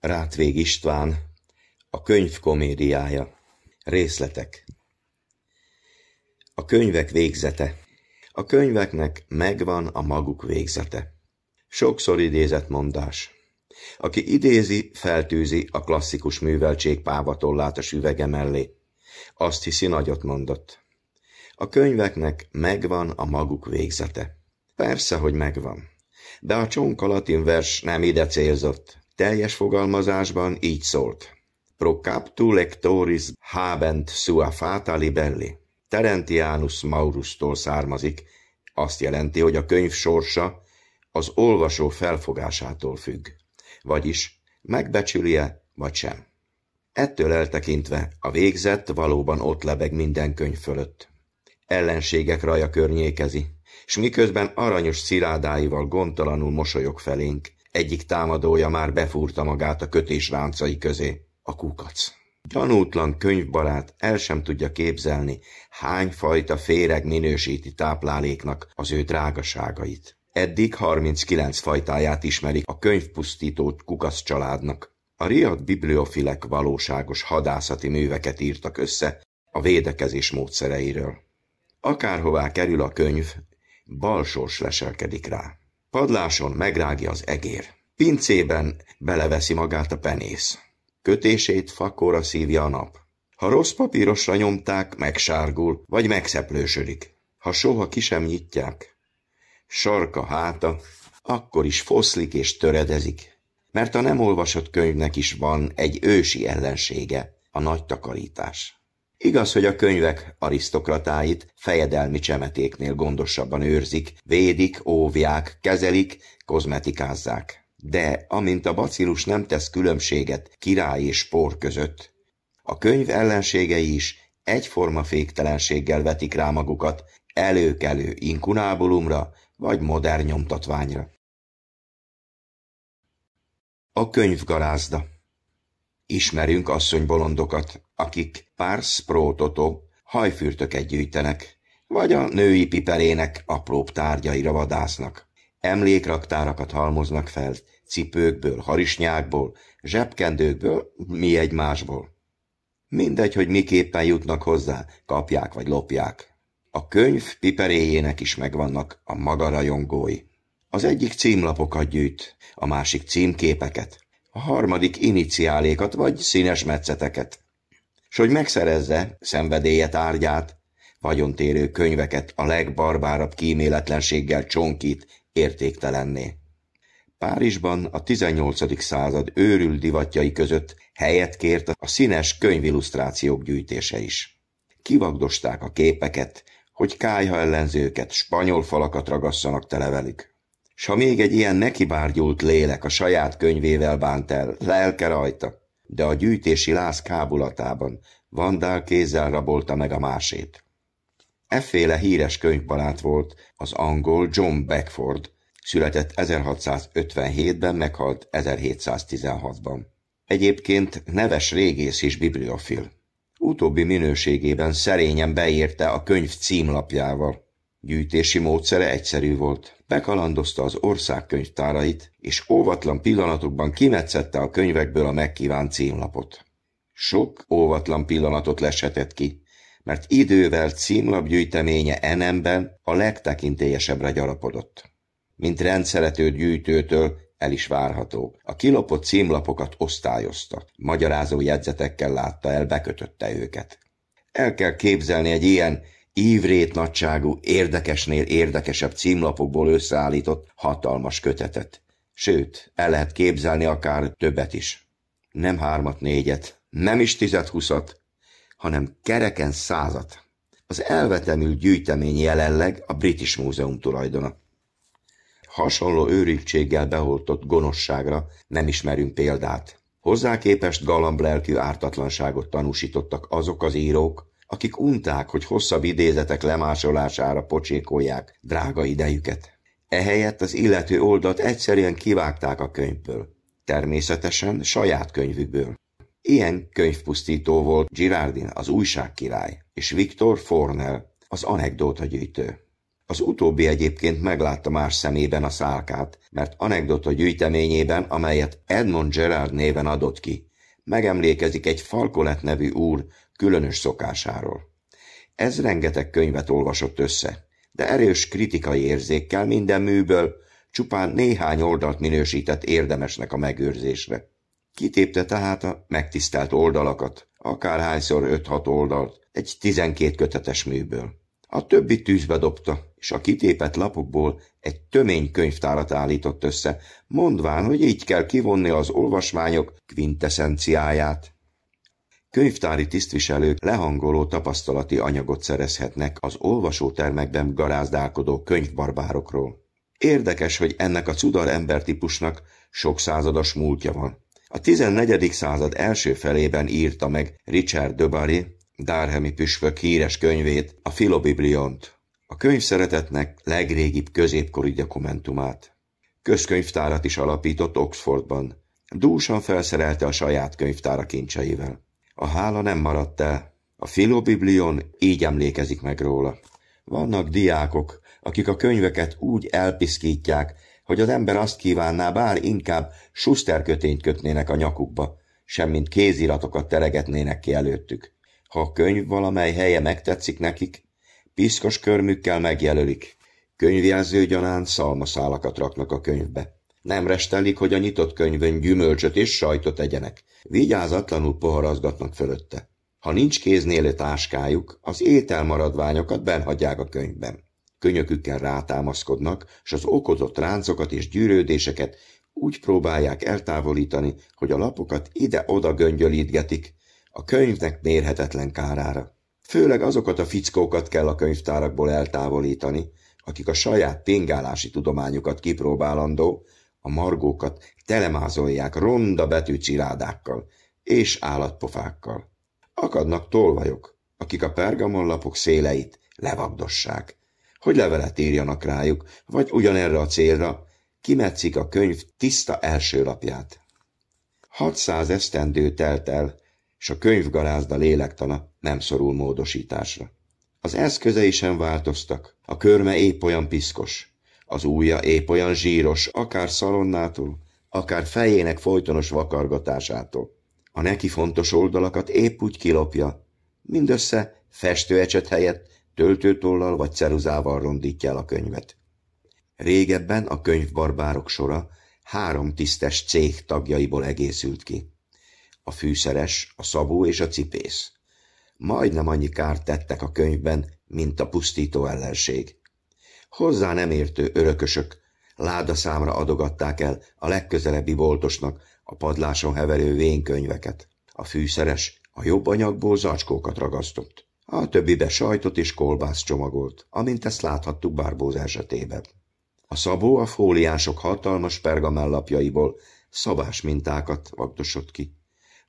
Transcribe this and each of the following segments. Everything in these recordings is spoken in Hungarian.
Rátvég István, a könyv komédiája. Részletek. A könyvek végzete. A könyveknek megvan a maguk végzete. Sokszor idézett mondás. Aki idézi, feltűzi a klasszikus műveltség pávatollát a süvege mellé. Azt hiszi, nagyot mondott. A könyveknek megvan a maguk végzete. Persze, hogy megvan. De a csonkalatin vers nem ide célzott. Teljes fogalmazásban így szólt. Procaptu lectoris habent sua fata libelli. Terentianus Maurustól származik, azt jelenti, hogy a könyv sorsa az olvasó felfogásától függ, vagyis megbecsülje vagy sem. Ettől eltekintve a végzett valóban ott lebeg minden könyv fölött. Ellenségek raja környékezi, s miközben aranyos sziládáival gondtalanul mosolyog felénk, egyik támadója már befúrta magát a kötés ráncai közé, a kukac. Gyanútlan könyvbarát el sem tudja képzelni, hány fajta féreg minősíti tápláléknak az ő drágaságait. Eddig 39 fajtáját ismerik a könyvpusztító kukasz családnak. A riad bibliofilek valóságos hadászati műveket írtak össze a védekezés módszereiről. Akárhová kerül a könyv, balsós leselkedik rá. Padláson megrágja az egér. Pincében beleveszi magát a penész. Kötését fakóra szívja a nap. Ha rossz papírosra nyomták, megsárgul, vagy megszeplősödik. Ha soha ki sem nyitják, sarka háta, akkor is foszlik és töredezik. Mert a nem olvasott könyvnek is van egy ősi ellensége, a nagy takarítás. Igaz, hogy a könyvek arisztokratáit fejedelmi csemetéknél gondosabban őrzik, védik, óvják, kezelik, kozmetikázzák. De amint a bacillus nem tesz különbséget király és por között, a könyv ellenségei is egyforma féktelenséggel vetik rá magukat előkelő inkunábulumra vagy modern nyomtatványra. A könyvgarázda Ismerünk asszonybolondokat, akik pár sprótotó hajfürtöket gyűjtenek, vagy a női piperének apróbb tárgyaira vadásznak. Emlékraktárakat halmoznak fel cipőkből, harisnyákból, zsebkendőkből, mi egymásból. Mindegy, hogy miképpen jutnak hozzá, kapják vagy lopják. A könyv piperéjének is megvannak a maga rajongói. Az egyik címlapokat gyűjt, a másik címképeket, a harmadik iniciálékat vagy színes metszeteket s hogy megszerezze szenvedélye tárgyát, vagyontérő könyveket a legbarbárabb kíméletlenséggel csonkít értéktelenné. Párizsban a 18. század őrül divatjai között helyet kért a színes könyvillusztrációk gyűjtése is. Kivagdosták a képeket, hogy kájha ellenzőket, spanyol falakat ragasszanak tele velük. S ha még egy ilyen nekibárgyult lélek a saját könyvével bánt el, lelke rajta, de a gyűjtési láz kábulatában vandál kézzel rabolta meg a másét. Efféle híres könyvbarát volt az angol John Beckford, született 1657-ben, meghalt 1716-ban. Egyébként neves régész is bibliofil. Utóbbi minőségében szerényen beírte a könyv címlapjával – Gyűjtési módszere egyszerű volt. Bekalandozta az ország könyvtárait, és óvatlan pillanatokban kimetszette a könyvekből a megkívánt címlapot. Sok óvatlan pillanatot lesetett ki, mert idővel címlap gyűjteménye enemben a legtekintélyesebbre gyarapodott. Mint rendszerető gyűjtőtől el is várható. A kilopott címlapokat osztályozta, magyarázó jegyzetekkel látta el, bekötötte őket. El kell képzelni egy ilyen ívrét nagyságú, érdekesnél érdekesebb címlapokból összeállított hatalmas kötetet. Sőt, el lehet képzelni akár többet is. Nem hármat, négyet, nem is tizet huszat hanem kereken százat. Az elvetemül gyűjtemény jelenleg a British Múzeum tulajdona. Hasonló őrültséggel beholtott gonoszságra nem ismerünk példát. Hozzá képest galamb lelkű ártatlanságot tanúsítottak azok az írók, akik unták, hogy hosszabb idézetek lemásolására pocsékolják drága idejüket. Ehelyett az illető oldalt egyszerűen kivágták a könyvből. Természetesen saját könyvükből. Ilyen könyvpusztító volt Girardin, az újságkirály, és Viktor Fornell, az anekdóta gyűjtő. Az utóbbi egyébként meglátta más szemében a szálkát, mert anekdóta gyűjteményében, amelyet Edmond Gerard néven adott ki, megemlékezik egy Falkolet nevű úr különös szokásáról. Ez rengeteg könyvet olvasott össze, de erős kritikai érzékkel minden műből csupán néhány oldalt minősített érdemesnek a megőrzésre. Kitépte tehát a megtisztelt oldalakat, akárhányszor 5-6 oldalt, egy 12 kötetes műből. A többi tűzbe dobta, és a kitépet lapokból egy tömény könyvtárat állított össze, mondván, hogy így kell kivonni az olvasmányok kvinteszenciáját. Könyvtári tisztviselők lehangoló tapasztalati anyagot szerezhetnek az olvasótermekben garázdálkodó könyvbarbárokról. Érdekes, hogy ennek a cudar embertípusnak sok százados múltja van. A 14. század első felében írta meg Richard Döbari, Dárhemi püspök híres könyvét, a Filobibliont, a könyv szeretetnek legrégibb középkori dokumentumát. Közkönyvtárat is alapított Oxfordban. Dúsan felszerelte a saját könyvtára kincseivel. A hála nem maradt el. A filobiblion így emlékezik meg róla. Vannak diákok, akik a könyveket úgy elpiszkítják, hogy az ember azt kívánná, bár inkább suszterkötényt kötnének a nyakukba, semmint kéziratokat teregetnének ki előttük. Ha a könyv valamely helye megtetszik nekik, piszkos körmükkel megjelölik. gyanán szalmaszálakat raknak a könyvbe. Nem restelik, hogy a nyitott könyvön gyümölcsöt és sajtot egyenek. Vigyázatlanul poharazgatnak fölötte. Ha nincs kéznél a táskájuk, az ételmaradványokat benhagyják a könyvben. Könyökükkel rátámaszkodnak, és az okozott ráncokat és gyűrődéseket úgy próbálják eltávolítani, hogy a lapokat ide-oda göngyölítgetik, a könyvnek mérhetetlen kárára. Főleg azokat a fickókat kell a könyvtárakból eltávolítani, akik a saját pingálási tudományukat kipróbálandó, a margókat telemázolják ronda betű csirádákkal és állatpofákkal. Akadnak tolvajok, akik a pergamonlapok széleit levagdossák, hogy levelet írjanak rájuk, vagy ugyanerre a célra kimetszik a könyv tiszta első lapját. 600 esztendő telt el, s a könyvgalázda lélektana nem szorul módosításra. Az eszközei sem változtak, a körme épp olyan piszkos, az újja épp olyan zsíros, akár szalonnától, akár fejének folytonos vakargatásától. A neki fontos oldalakat épp úgy kilopja. Mindössze festőecset helyett töltőtollal vagy ceruzával rondítja el a könyvet. Régebben a könyvbarbárok sora három tisztes cég tagjaiból egészült ki. A fűszeres, a szabó és a cipész. Majdnem annyi kárt tettek a könyvben, mint a pusztító ellenség hozzá nem értő örökösök ládaszámra adogatták el a legközelebbi boltosnak a padláson heverő vénkönyveket. A fűszeres a jobb anyagból zacskókat ragasztott. A többibe sajtot és kolbász csomagolt, amint ezt láthattuk Bárbóz esetében. A szabó a fóliások hatalmas pergamellapjaiból szabás mintákat vagdosott ki,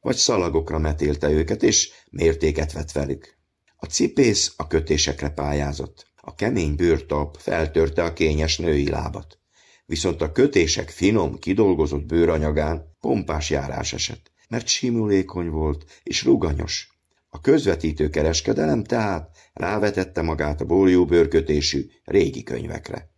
vagy szalagokra metélte őket, és mértéket vett velük. A cipész a kötésekre pályázott. A kemény bőrtap feltörte a kényes női lábat. Viszont a kötések finom, kidolgozott bőranyagán pompás járás esett, mert simulékony volt és ruganyos. A közvetítő kereskedelem tehát rávetette magát a bólió bőrkötésű régi könyvekre.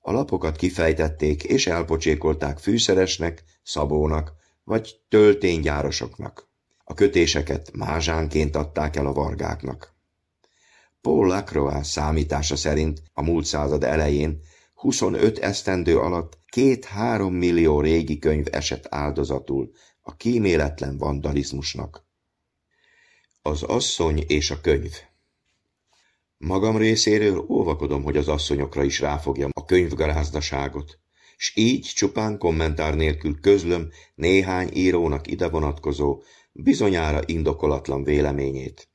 A lapokat kifejtették és elpocsékolták fűszeresnek, szabónak vagy tölténygyárosoknak. A kötéseket mázsánként adták el a vargáknak. Paul Lacroix számítása szerint a múlt század elején 25 esztendő alatt két-három millió régi könyv esett áldozatul a kíméletlen vandalizmusnak. Az asszony és a könyv Magam részéről óvakodom, hogy az asszonyokra is ráfogjam a könyvgarázdaságot, s így csupán kommentár nélkül közlöm néhány írónak ide vonatkozó, bizonyára indokolatlan véleményét.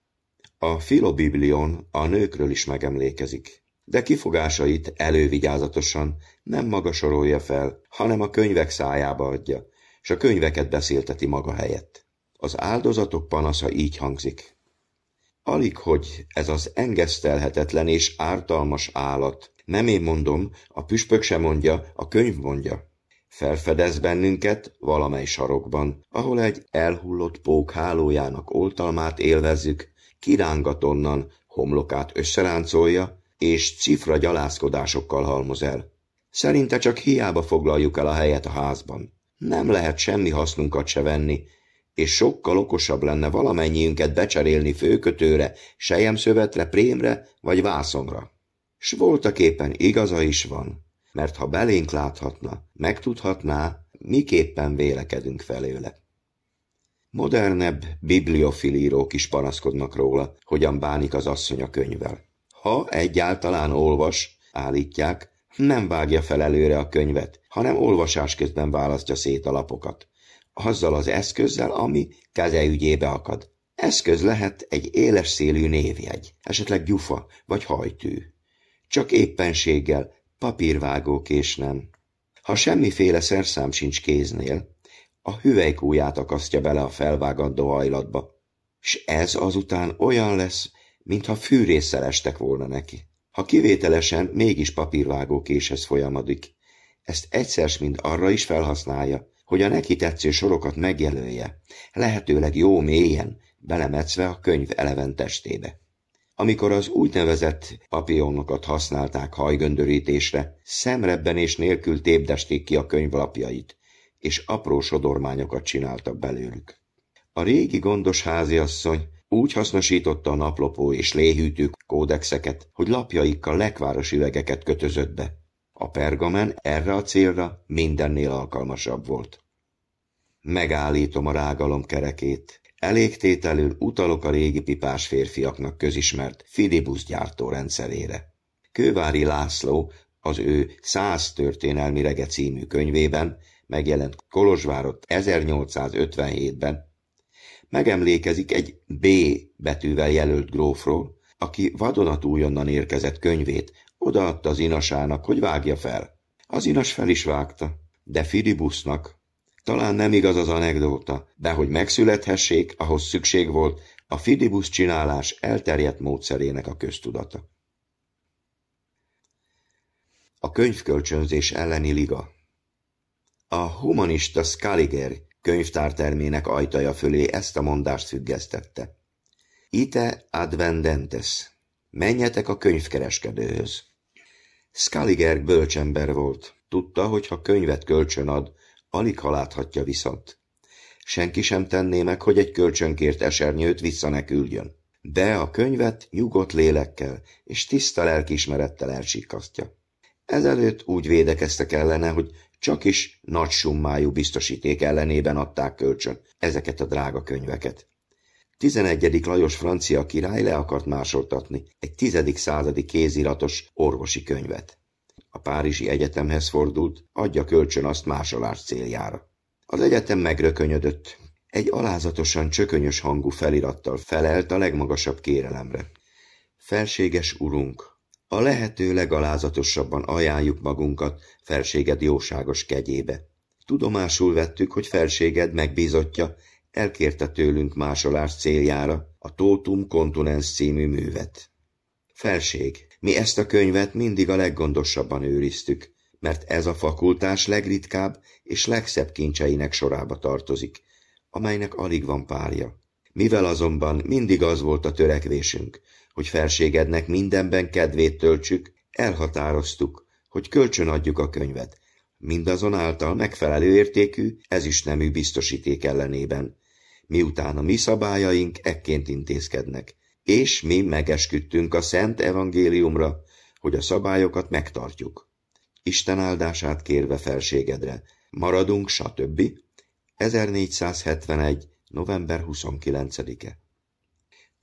A Filobiblion a nőkről is megemlékezik, de kifogásait elővigyázatosan nem maga sorolja fel, hanem a könyvek szájába adja, és a könyveket beszélteti maga helyett. Az áldozatok panasza így hangzik. Alig, hogy ez az engesztelhetetlen és ártalmas állat, nem én mondom, a püspök sem mondja, a könyv mondja. Felfedez bennünket valamely sarokban, ahol egy elhullott pók hálójának oltalmát élvezzük, kirángat onnan, homlokát összeráncolja, és cifra gyalászkodásokkal halmoz el. Szerinte csak hiába foglaljuk el a helyet a házban. Nem lehet semmi hasznunkat se venni, és sokkal okosabb lenne valamennyiünket becserélni főkötőre, sejemszövetre, prémre vagy vászonra. S éppen igaza is van, mert ha belénk láthatna, megtudhatná, miképpen vélekedünk felőle. Modernebb, bibliofil írók is panaszkodnak róla, hogyan bánik az asszony a könyvvel. Ha egyáltalán olvas, állítják, nem vágja fel előre a könyvet, hanem olvasás közben választja szét a lapokat. Azzal az eszközzel, ami keze ügyébe akad. Eszköz lehet egy éles szélű névjegy, esetleg gyufa vagy hajtű. Csak éppenséggel papírvágókés nem. Ha semmiféle szerszám sincs kéznél, a hüvelykúját akasztja bele a felvágandó ajlatba, s ez azután olyan lesz, mintha fűrészsel estek volna neki. Ha kivételesen mégis papírvágó késhez folyamadik. ezt egyszer mind arra is felhasználja, hogy a neki tetsző sorokat megjelölje, lehetőleg jó mélyen, belemetszve a könyv eleven testébe. Amikor az úgynevezett papionokat használták hajgöndörítésre, és nélkül tépdesték ki a könyvlapjait, és apró sodormányokat csináltak belőlük. A régi gondos háziasszony úgy hasznosította a naplopó és léhűtő kódexeket, hogy lapjaikkal lekváros üvegeket kötözött be. A pergamen erre a célra mindennél alkalmasabb volt. Megállítom a rágalom kerekét. Elégtételül utalok a régi pipás férfiaknak közismert Fidibusz gyártó rendszerére. Kővári László az ő száz történelmi rege című könyvében megjelent Kolozsvárot 1857-ben, megemlékezik egy B betűvel jelölt grófról, aki vadonatújonnan érkezett könyvét, odaadta az inasának, hogy vágja fel. Az inas fel is vágta, de Filibusznak. Talán nem igaz az anekdóta, de hogy megszülethessék, ahhoz szükség volt a Fidibusz csinálás elterjedt módszerének a köztudata. A könyvkölcsönzés elleni liga a humanista Scaliger könyvtártermének ajtaja fölé ezt a mondást függesztette. Ite advendentes. Menjetek a könyvkereskedőhöz. Scaliger bölcsember volt. Tudta, hogy ha könyvet kölcsön ad, alig haláthatja viszont. Senki sem tenné meg, hogy egy kölcsönkért esernyőt vissza ne küldjön. De a könyvet nyugodt lélekkel és tiszta lelkismerettel elsikasztja. Ezelőtt úgy védekeztek ellene, hogy csak is nagy summájú biztosíték ellenében adták kölcsön ezeket a drága könyveket. 11. Lajos francia király le akart másoltatni egy 10. századi kéziratos orvosi könyvet. A Párizsi Egyetemhez fordult, adja kölcsön azt másolás céljára. Az egyetem megrökönyödött. Egy alázatosan csökönyös hangú felirattal felelt a legmagasabb kérelemre. Felséges urunk, a lehető legalázatosabban ajánljuk magunkat felséged jóságos kegyébe. Tudomásul vettük, hogy felséged megbízottja, elkérte tőlünk másolás céljára a Tótum Kontunens című művet. Felség, mi ezt a könyvet mindig a leggondosabban őriztük, mert ez a fakultás legritkább és legszebb kincseinek sorába tartozik, amelynek alig van párja. Mivel azonban mindig az volt a törekvésünk, hogy felségednek mindenben kedvét töltsük, elhatároztuk, hogy kölcsön adjuk a könyvet, mindazonáltal megfelelő értékű, ezüstnemű biztosíték ellenében, miután a mi szabályaink ekként intézkednek, és mi megesküdtünk a Szent Evangéliumra, hogy a szabályokat megtartjuk. Isten áldását kérve felségedre, maradunk, stb. 1471. november 29-e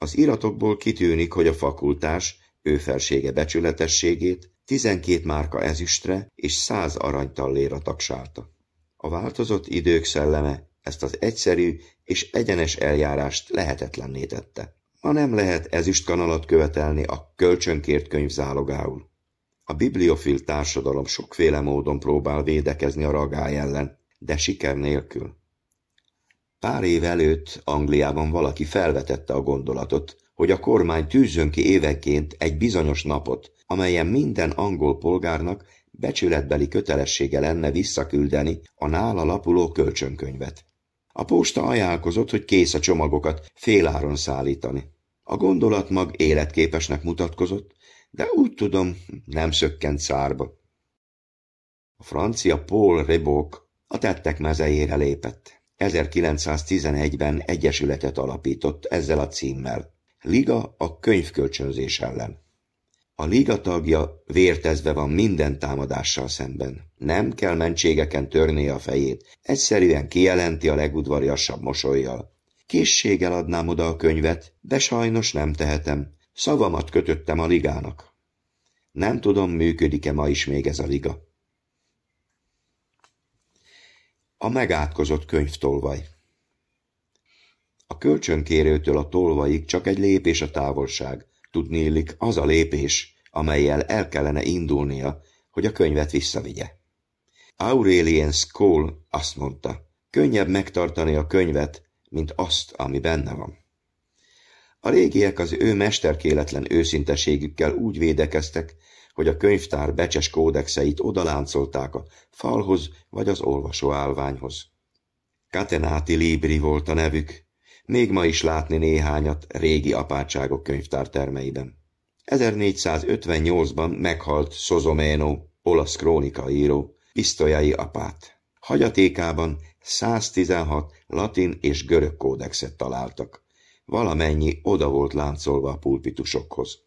az iratokból kitűnik, hogy a fakultás ő felsége becsületességét 12 márka ezüstre és 100 aranytalléra taksálta. A változott idők szelleme ezt az egyszerű és egyenes eljárást lehetetlenné tette. Ma nem lehet kanalat követelni a kölcsönkért könyv zálogául. A bibliofil társadalom sokféle módon próbál védekezni a ragály ellen, de siker nélkül. Pár év előtt Angliában valaki felvetette a gondolatot, hogy a kormány tűzzön ki évenként egy bizonyos napot, amelyen minden angol polgárnak becsületbeli kötelessége lenne visszaküldeni a nála lapuló kölcsönkönyvet. A posta ajánlkozott, hogy kész a csomagokat féláron szállítani. A gondolat mag életképesnek mutatkozott, de úgy tudom, nem szökkent szárba. A francia Paul Rebok a tettek mezejére lépett. 1911-ben egyesületet alapított ezzel a címmel. Liga a könyvkölcsönzés ellen. A liga tagja vértezve van minden támadással szemben. Nem kell mentségeken törnie a fejét, egyszerűen kijelenti a legudvariasabb mosolyjal. Készséggel adnám oda a könyvet, de sajnos nem tehetem. Szavamat kötöttem a ligának. Nem tudom, működik-e ma is még ez a liga. A megátkozott könyvtolvaj A kölcsönkérőtől a tolvaig csak egy lépés a távolság. Tudnélik, az a lépés, amelyel el kellene indulnia, hogy a könyvet visszavigye. Aurelien Skoll azt mondta, könnyebb megtartani a könyvet, mint azt, ami benne van. A régiek az ő mesterkéletlen őszinteségükkel úgy védekeztek, hogy a könyvtár becses kódexeit odaláncolták a falhoz vagy az olvasóállványhoz. Katenáti Libri volt a nevük, még ma is látni néhányat régi apátságok könyvtár termeiben. 1458-ban meghalt Szozoméno, olasz író, pisztolyai apát. Hagyatékában 116 latin és görög kódexet találtak. Valamennyi oda volt láncolva a pulpitusokhoz.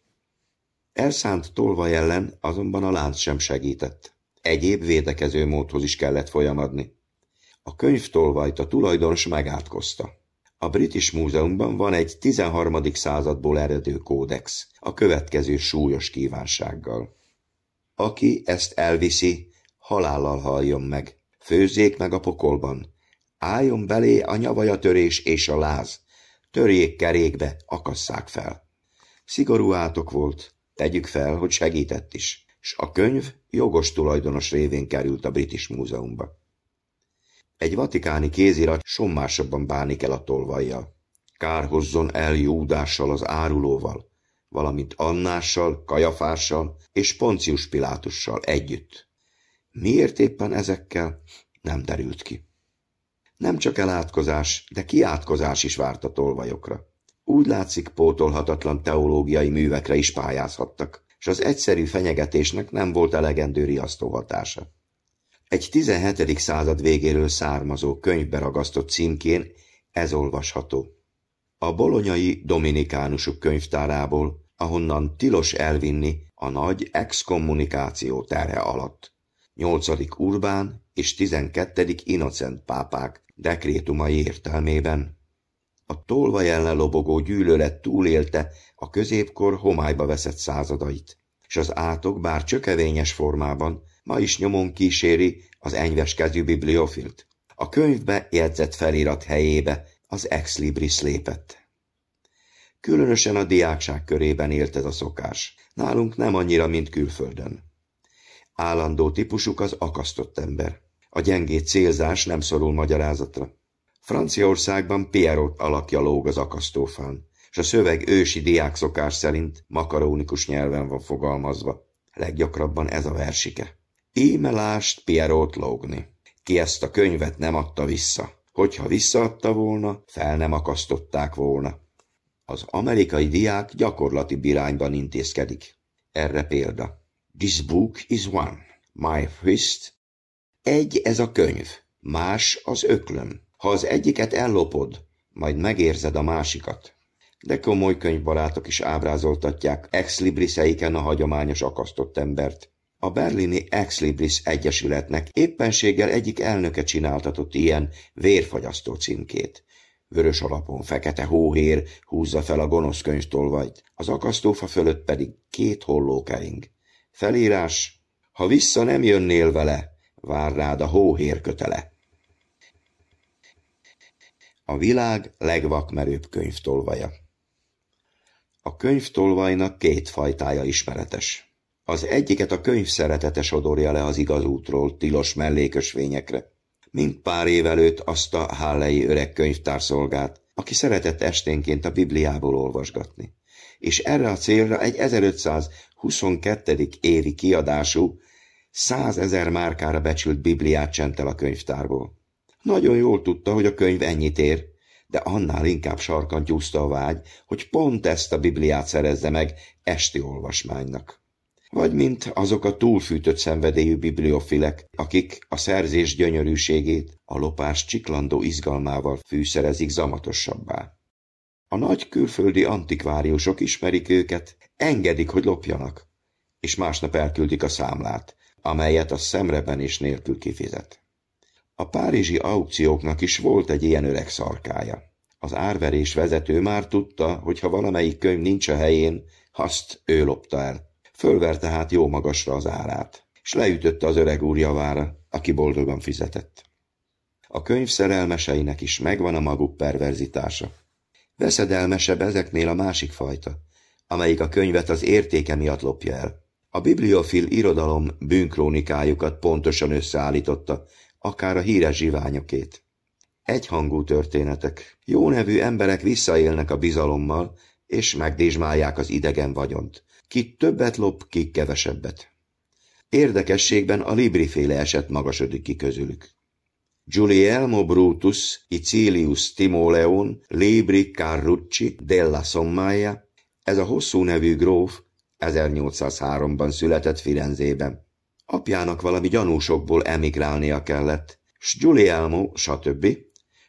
Elszánt tolva ellen azonban a lánc sem segített. Egyéb védekező módhoz is kellett folyamadni. A könyvtolvajt a tulajdonos megátkozta. A British Múzeumban van egy 13. századból eredő kódex, a következő súlyos kívánsággal. Aki ezt elviszi, halállal haljon meg. Főzzék meg a pokolban. Álljon belé a nyavajatörés és a láz. Törjék kerékbe, akasszák fel. Szigorú átok volt, Tegyük fel, hogy segített is, és a könyv jogos tulajdonos révén került a British Múzeumba. Egy vatikáni kézirat sommásabban bánik el a tolvajjal. Kárhozzon el Júdással az árulóval, valamint Annással, Kajafással és Poncius Pilátussal együtt. Miért éppen ezekkel? Nem derült ki. Nem csak elátkozás, de kiátkozás is várt a tolvajokra. Úgy látszik, pótolhatatlan teológiai művekre is pályázhattak, és az egyszerű fenyegetésnek nem volt elegendő riasztó hatása. Egy 17. század végéről származó könyvbe ragasztott címkén ez olvasható. A bolonyai dominikánusok könyvtárából, ahonnan tilos elvinni a nagy exkommunikáció terhe alatt. 8. Urbán és 12. Innocent pápák dekrétumai értelmében a tolva ellen lobogó gyűlölet túlélte a középkor homályba veszett századait, és az átok bár csökevényes formában ma is nyomon kíséri az enyves kezű bibliofilt. A könyvbe jegyzett felirat helyébe az ex libris lépett. Különösen a diákság körében élt ez a szokás. Nálunk nem annyira, mint külföldön. Állandó típusuk az akasztott ember. A gyengét célzás nem szorul magyarázatra. Franciaországban Pierrot alakja lóg az akasztófán, és a szöveg ősi diákszokás szerint makarónikus nyelven van fogalmazva. Leggyakrabban ez a versike. Íme lást Pierrot lógni. Ki ezt a könyvet nem adta vissza. Hogyha visszaadta volna, fel nem akasztották volna. Az amerikai diák gyakorlati birányban intézkedik. Erre példa. This book is one. My fist. Egy ez a könyv, más az öklöm. Ha az egyiket ellopod, majd megérzed a másikat. De komoly könyvbarátok is ábrázoltatják ex libriseiken a hagyományos akasztott embert. A berlini ex libris egyesületnek éppenséggel egyik elnöke csináltatott ilyen vérfagyasztó címkét. Vörös alapon fekete hóhér húzza fel a gonosz könyvtolvajt, az akasztófa fölött pedig két hollókering. Felírás, ha vissza nem jönnél vele, vár rád a hóhér kötele. A világ legvakmerőbb könyvtolvaja. A könyvtolvajnak két fajtája ismeretes. Az egyiket a könyv szeretete sodorja le az igaz útról, tilos mellékösvényekre. Mint pár év előtt azt a hálei öreg könyvtár szolgált, aki szeretett esténként a Bibliából olvasgatni. És erre a célra egy 1522. évi kiadású, százezer márkára becsült Bibliát csentel a könyvtárból. Nagyon jól tudta, hogy a könyv ennyit ér, de annál inkább sarkantyúzta a vágy, hogy pont ezt a Bibliát szerezze meg esti olvasmánynak. Vagy mint azok a túlfűtött szenvedélyű bibliofilek, akik a szerzés gyönyörűségét a lopás csiklandó izgalmával fűszerezik zamatosabbá. A nagy külföldi antikváriusok ismerik őket, engedik, hogy lopjanak, és másnap elküldik a számlát, amelyet a szemreben is nélkül kifizet. A párizsi aukcióknak is volt egy ilyen öreg szarkája. Az árverés vezető már tudta, hogy ha valamelyik könyv nincs a helyén, azt ő lopta el. Fölverte hát jó magasra az árát, és leütötte az öreg úr javára, aki boldogan fizetett. A könyv szerelmeseinek is megvan a maguk perverzitása. Veszedelmesebb ezeknél a másik fajta, amelyik a könyvet az értéke miatt lopja el. A bibliofil irodalom bűnkrónikájukat pontosan összeállította, akár a híres zsiványokét. Egyhangú történetek. Jó nevű emberek visszaélnek a bizalommal, és megdésmálják az idegen vagyont. Ki többet lop, ki kevesebbet. Érdekességben a Libri-féle eset magasodik ki közülük. Giulielmo Brutus, Icilius Timoleon, Libri Carrucci, della Sommaia, ez a hosszú nevű gróf 1803-ban született Firenzében. Apjának valami gyanúsokból emigrálnia kellett, s Giulielmo, stb.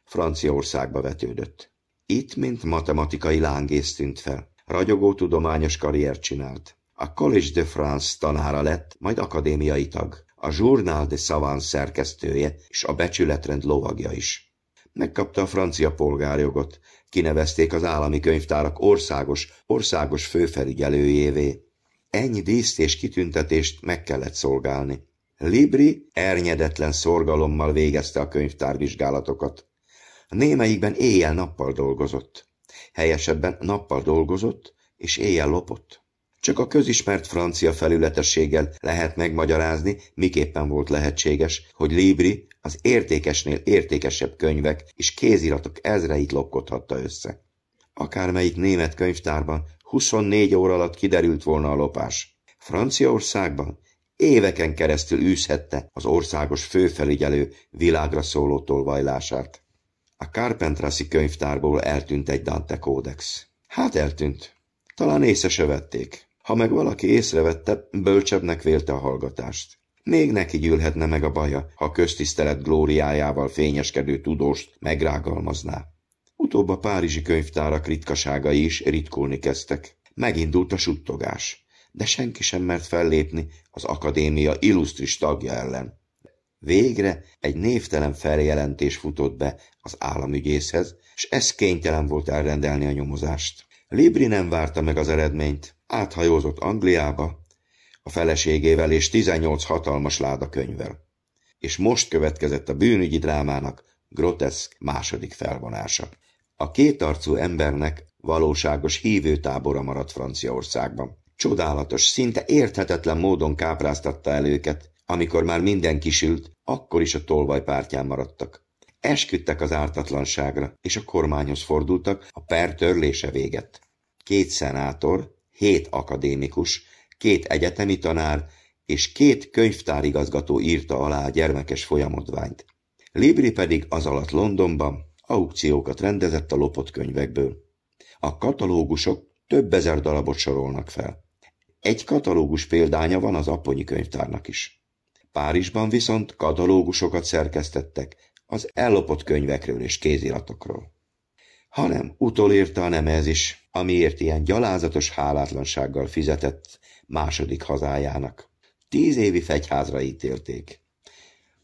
Franciaországba vetődött. Itt, mint matematikai lángész tűnt fel. Ragyogó tudományos karriert csinált. A Collège de France tanára lett, majd akadémiai tag. A Journal de Savant szerkesztője és a becsületrend lovagja is. Megkapta a francia polgárjogot, kinevezték az állami könyvtárak országos, országos főfelügyelőjévé. Ennyi díszt és kitüntetést meg kellett szolgálni. Libri ernyedetlen szorgalommal végezte a könyvtárvizsgálatokat. Némelyikben éjjel-nappal dolgozott. Helyesebben nappal dolgozott, és éjjel lopott. Csak a közismert francia felületességgel lehet megmagyarázni, miképpen volt lehetséges, hogy Libri az értékesnél értékesebb könyvek és kéziratok ezreit lopkodhatta össze. Akármelyik német könyvtárban 24 óra alatt kiderült volna a lopás. Franciaországban éveken keresztül űzhette az országos főfelügyelő világra szóló tolvajlását. A Carpentraszi könyvtárból eltűnt egy Dante kódex. Hát eltűnt. Talán észre se vették. Ha meg valaki észrevette, bölcsebbnek vélte a hallgatást. Még neki gyűlhetne meg a baja, ha köztisztelet glóriájával fényeskedő tudóst megrágalmazná. Utóbb a párizsi könyvtárak ritkaságai is ritkulni kezdtek. Megindult a suttogás, de senki sem mert fellépni az akadémia illusztris tagja ellen. Végre egy névtelen feljelentés futott be az államügyészhez, és ez kénytelen volt elrendelni a nyomozást. Libri nem várta meg az eredményt, áthajózott Angliába, a feleségével és 18 hatalmas láda könyvvel. És most következett a bűnügyi drámának groteszk második felvonása. A kétarcú embernek valóságos hívőtábora maradt Franciaországban. Csodálatos, szinte érthetetlen módon kápráztatta el őket, amikor már minden kisült, akkor is a tolvaj pártján maradtak. Esküdtek az ártatlanságra, és a kormányhoz fordultak, a per törlése véget. Két szenátor, hét akadémikus, két egyetemi tanár és két könyvtárigazgató írta alá a gyermekes folyamodványt. Libri pedig az alatt Londonban aukciókat rendezett a lopott könyvekből. A katalógusok több ezer darabot sorolnak fel. Egy katalógus példánya van az aponyi könyvtárnak is. Párizsban viszont katalógusokat szerkesztettek az ellopott könyvekről és kéziratokról. Hanem utolérte a nemez is, amiért ilyen gyalázatos hálátlansággal fizetett második hazájának. Tíz évi fegyházra ítélték.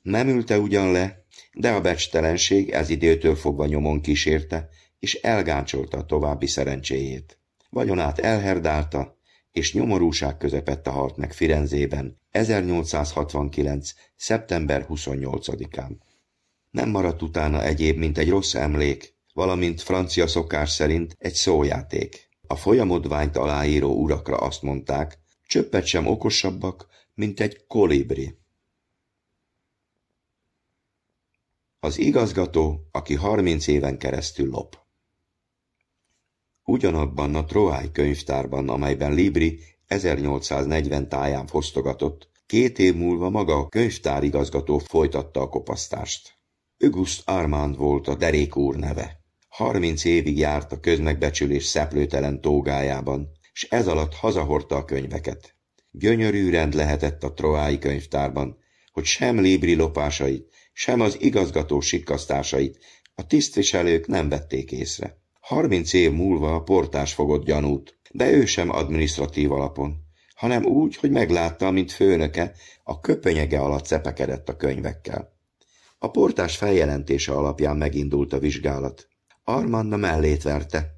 Nem ülte ugyan le, de a becstelenség ez időtől fogva nyomon kísérte, és elgáncsolta a további szerencséjét. Vagyonát elherdálta, és nyomorúság közepette halt meg Firenzében 1869. szeptember 28-án. Nem maradt utána egyéb, mint egy rossz emlék, valamint francia szokás szerint egy szójáték. A folyamodványt aláíró urakra azt mondták, csöppet sem okosabbak, mint egy kolibri. Az igazgató, aki harminc éven keresztül lop. Ugyanabban a Troáj könyvtárban, amelyben Libri 1840 táján fosztogatott, két év múlva maga a könyvtárigazgató folytatta a kopasztást. Ögust Armand volt a derék úr neve. Harminc évig járt a közmegbecsülés szeplőtelen tógájában, s ez alatt hazahordta a könyveket. Gyönyörű rend lehetett a troái könyvtárban, hogy sem Libri lopásait, sem az igazgató sikkasztásait a tisztviselők nem vették észre. Harminc év múlva a portás fogott gyanút, de ő sem administratív alapon, hanem úgy, hogy meglátta, mint főnöke, a köpönyege alatt szepekedett a könyvekkel. A portás feljelentése alapján megindult a vizsgálat. Armanna mellét verte.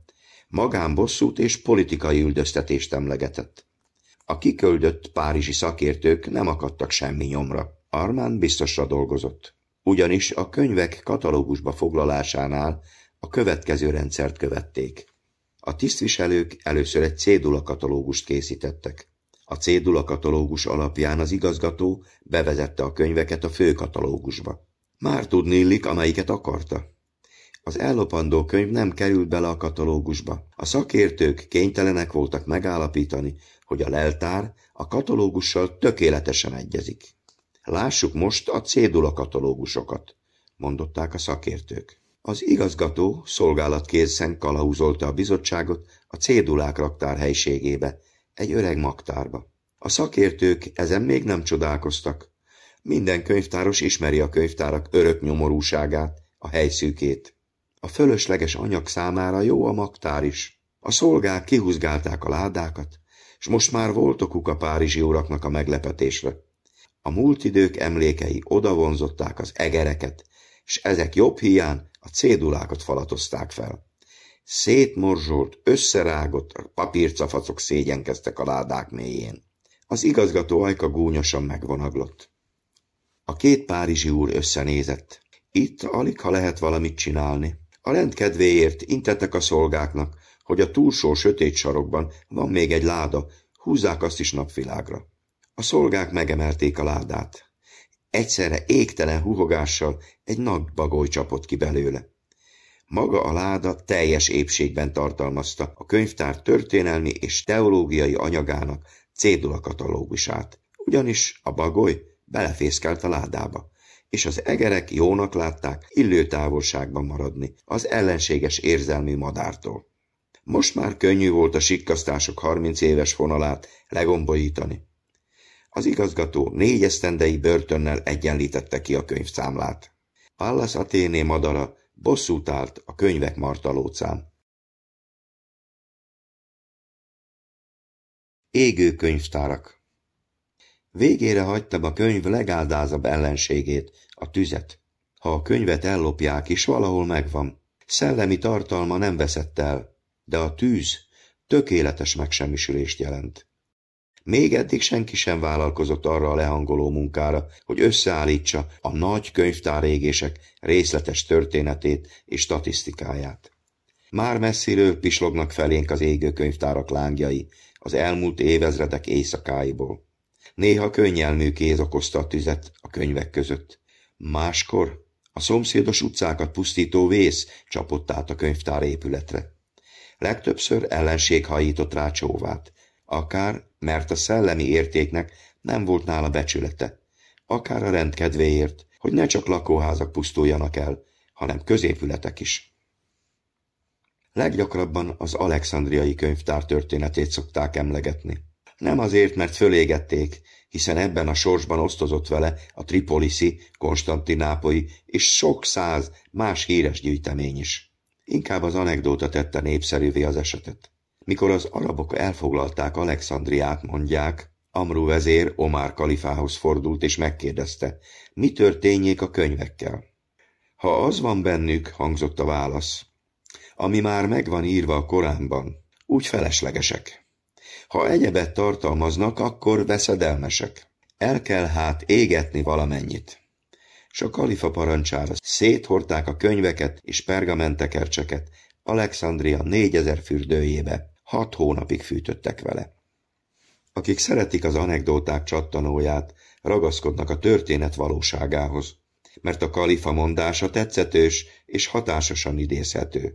magán bosszút és politikai üldöztetést emlegetett. A kiköldött párizsi szakértők nem akadtak semmi nyomra. Armán biztosra dolgozott ugyanis a könyvek katalógusba foglalásánál a következő rendszert követték. A tisztviselők először egy cédula katalógust készítettek. A cédula katalógus alapján az igazgató bevezette a könyveket a főkatalógusba. Már tudni illik, amelyiket akarta. Az ellopandó könyv nem került bele a katalógusba. A szakértők kénytelenek voltak megállapítani, hogy a leltár a katalógussal tökéletesen egyezik. Lássuk most a cédula katalógusokat, mondották a szakértők. Az igazgató szolgálatkészen kalauzolta a bizottságot a cédulák raktár helységébe, egy öreg magtárba. A szakértők ezen még nem csodálkoztak. Minden könyvtáros ismeri a könyvtárak örök nyomorúságát, a helyszűkét. A fölösleges anyag számára jó a magtár is. A szolgák kihúzgálták a ládákat, és most már volt okuk a párizsi uraknak a meglepetésre. A múlt idők emlékei odavonzották az egereket, és ezek jobb hián a cédulákat falatozták fel. Szétmorzsolt, összerágott papírcafacok szégyenkeztek a ládák mélyén. Az igazgató ajka gúnyosan megvonaglott. A két párizsi úr összenézett. Itt alig, ha lehet valamit csinálni. A rend kedvéért intettek a szolgáknak, hogy a túlsó sötét sarokban van még egy láda, húzzák azt is napvilágra. A szolgák megemelték a ládát. Egyszerre égtelen huhogással egy nagy bagoly csapott ki belőle. Maga a láda teljes épségben tartalmazta a könyvtár történelmi és teológiai anyagának cédula katalógusát, ugyanis a bagoly belefészkelt a ládába, és az egerek jónak látták illő távolságban maradni az ellenséges érzelmű madártól. Most már könnyű volt a sikkasztások 30 éves fonalát legombolítani. Az igazgató négy esztendei börtönnel egyenlítette ki a könyvszámlát. Pallas Athéné madara bosszút állt a könyvek martalócán. Égő könyvtárak Végére hagytam a könyv legáldázabb ellenségét, a tüzet. Ha a könyvet ellopják is, valahol megvan. Szellemi tartalma nem veszett el, de a tűz tökéletes megsemmisülést jelent. Még eddig senki sem vállalkozott arra a lehangoló munkára, hogy összeállítsa a nagy könyvtárégések részletes történetét és statisztikáját. Már messziről pislognak felénk az égő könyvtárak lángjai, az elmúlt évezredek éjszakáiból. Néha könnyelmű kéz okozta a tüzet a könyvek között. Máskor a szomszédos utcákat pusztító vész csapott át a könyvtár épületre. Legtöbbször ellenség hajított rá csóvát akár mert a szellemi értéknek nem volt nála becsülete, akár a rendkedvéért, hogy ne csak lakóházak pusztuljanak el, hanem középületek is. Leggyakrabban az alexandriai könyvtár történetét szokták emlegetni. Nem azért, mert fölégették, hiszen ebben a sorsban osztozott vele a tripoliszi, konstantinápolyi és sok száz más híres gyűjtemény is. Inkább az anekdóta tette népszerűvé az esetet. Mikor az arabok elfoglalták Alexandriát, mondják, Amru vezér Omar kalifához fordult és megkérdezte, mi történjék a könyvekkel. Ha az van bennük, hangzott a válasz, ami már megvan írva a Koránban, úgy feleslegesek. Ha egyebet tartalmaznak, akkor veszedelmesek. El kell hát égetni valamennyit. S a kalifa parancsára széthorták a könyveket és pergamentekercseket Alexandria négyezer fürdőjébe, Hat hónapig fűtöttek vele. Akik szeretik az anekdóták csattanóját, ragaszkodnak a történet valóságához, mert a kalifa mondása tetszetős és hatásosan idézhető.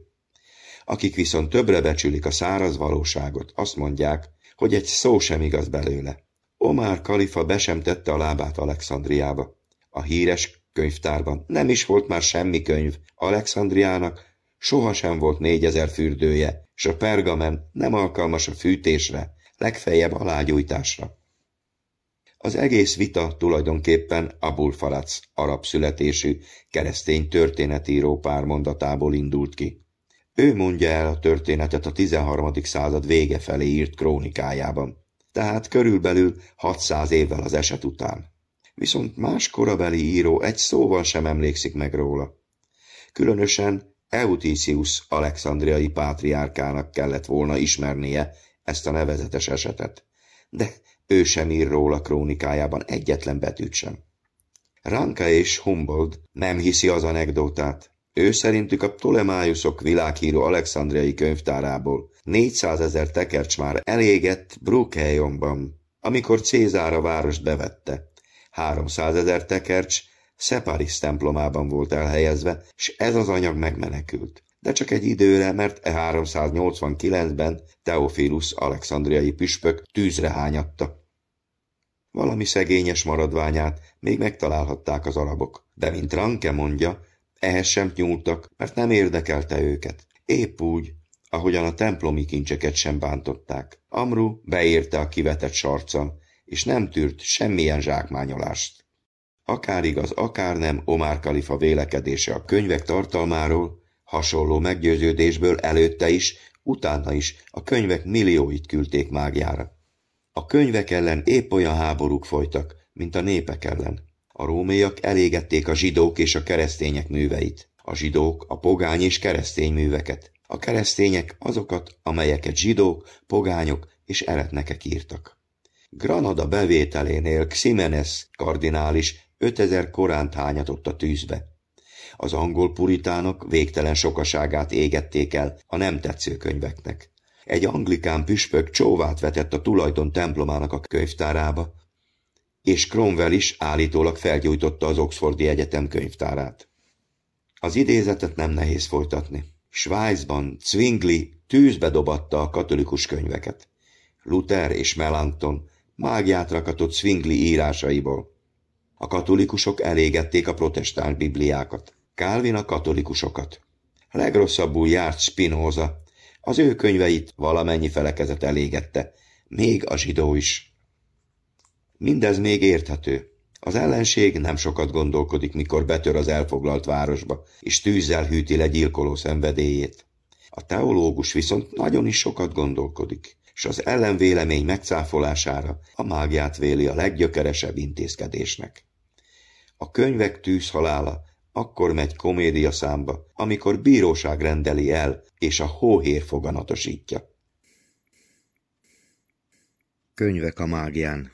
Akik viszont többre becsülik a száraz valóságot, azt mondják, hogy egy szó sem igaz belőle. Omar kalifa be sem tette a lábát Alexandriába. A híres könyvtárban nem is volt már semmi könyv. Alexandriának sohasem volt négyezer fürdője, és a pergamen nem alkalmas a fűtésre, legfeljebb alágyújtásra. Az egész vita tulajdonképpen Abul Falac arab születésű keresztény történetíró pár mondatából indult ki. Ő mondja el a történetet a 13. század vége felé írt krónikájában, tehát körülbelül 600 évvel az eset után. Viszont más korabeli író egy szóval sem emlékszik meg róla. Különösen Eutícius alexandriai pátriárkának kellett volna ismernie ezt a nevezetes esetet, de ő sem ír róla krónikájában egyetlen betűt sem. Ranka és Humboldt nem hiszi az anekdótát. Ő szerintük a Ptolemájuszok világhíró alexandriai könyvtárából 400 ezer tekercs már elégett Brukeionban, amikor Cézára a várost bevette. 300 ezer tekercs Szeparis templomában volt elhelyezve, s ez az anyag megmenekült. De csak egy időre, mert E389-ben Teofilus alexandriai püspök tűzre hányatta. Valami szegényes maradványát még megtalálhatták az arabok, de mint Ranke mondja, ehhez sem nyúltak, mert nem érdekelte őket. Épp úgy, ahogyan a templomi kincseket sem bántották. Amru beérte a kivetett sarccal, és nem tűrt semmilyen zsákmányolást. Akár igaz, akár nem, Omar Kalifa vélekedése a könyvek tartalmáról, hasonló meggyőződésből előtte is, utána is a könyvek millióit küldték mágiára. A könyvek ellen épp olyan háborúk folytak, mint a népek ellen. A rómaiak elégették a zsidók és a keresztények műveit, a zsidók a pogány és keresztény műveket, a keresztények azokat, amelyeket zsidók, pogányok és eretnekek írtak. Granada bevételénél Ximenes kardinális ötezer koránt hányatott a tűzbe. Az angol puritánok végtelen sokaságát égették el a nem tetsző könyveknek. Egy anglikán püspök csóvát vetett a tulajdon templomának a könyvtárába, és Cromwell is állítólag felgyújtotta az Oxfordi Egyetem könyvtárát. Az idézetet nem nehéz folytatni. Svájcban Zwingli tűzbe dobatta a katolikus könyveket. Luther és Melanchthon mágiát rakatott Zwingli írásaiból. A katolikusok elégették a protestáns bibliákat, Calvin a katolikusokat. Legrosszabbul járt Spinoza, az ő könyveit valamennyi felekezet elégette, még a zsidó is. Mindez még érthető. Az ellenség nem sokat gondolkodik, mikor betör az elfoglalt városba, és tűzzel hűti le gyilkoló szenvedélyét. A teológus viszont nagyon is sokat gondolkodik, és az ellenvélemény megcáfolására a mágiát véli a leggyökeresebb intézkedésnek. A könyvek tűzhalála akkor megy komédia számba, amikor bíróság rendeli el, és a hóhér foganatosítja. Könyvek a mágián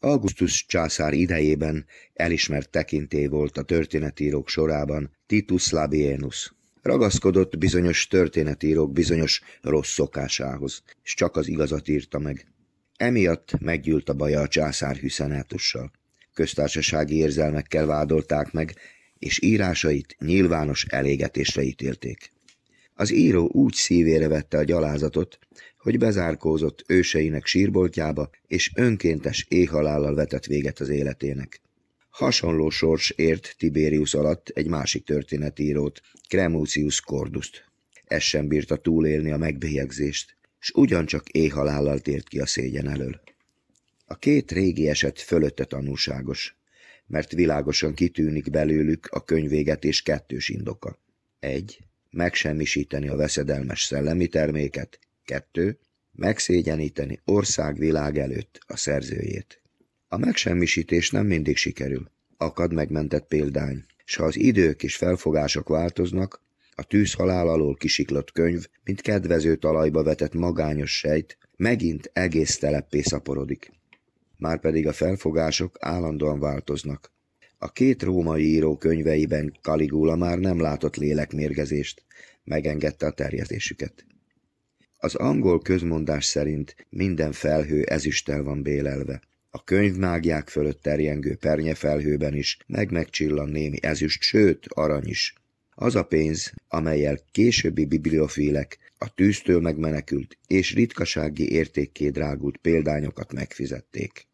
Augustus császár idejében elismert tekinté volt a történetírók sorában Titus Labienus. Ragaszkodott bizonyos történetírók bizonyos rossz szokásához, és csak az igazat írta meg. Emiatt meggyűlt a baja a császár hűszenátussal köztársasági érzelmekkel vádolták meg, és írásait nyilvános elégetésre ítélték. Az író úgy szívére vette a gyalázatot, hogy bezárkózott őseinek sírboltjába, és önkéntes éhalállal vetett véget az életének. Hasonló sors ért Tiberius alatt egy másik történetírót, Kremúcius Cordust. Ez sem bírta túlélni a megbélyegzést, s ugyancsak éhalállal tért ki a szégyen elől. A két régi eset fölötte tanúságos, mert világosan kitűnik belőlük a és kettős indoka. Egy, megsemmisíteni a veszedelmes szellemi terméket, kettő, megszégyeníteni ország világ előtt a szerzőjét. A megsemmisítés nem mindig sikerül. Akad megmentett példány, s ha az idők és felfogások változnak, a tűzhalál alól kisiklott könyv, mint kedvező talajba vetett magányos sejt, megint egész teleppé szaporodik márpedig a felfogások állandóan változnak. A két római író könyveiben Caligula már nem látott lélekmérgezést, megengedte a terjedésüket. Az angol közmondás szerint minden felhő ezüsttel van bélelve. A könyvmágiák fölött terjengő pernyefelhőben is meg-megcsillan némi ezüst, sőt, arany is. Az a pénz, amelyel későbbi bibliofilek a tűztől megmenekült és ritkasági értékké drágult példányokat megfizették.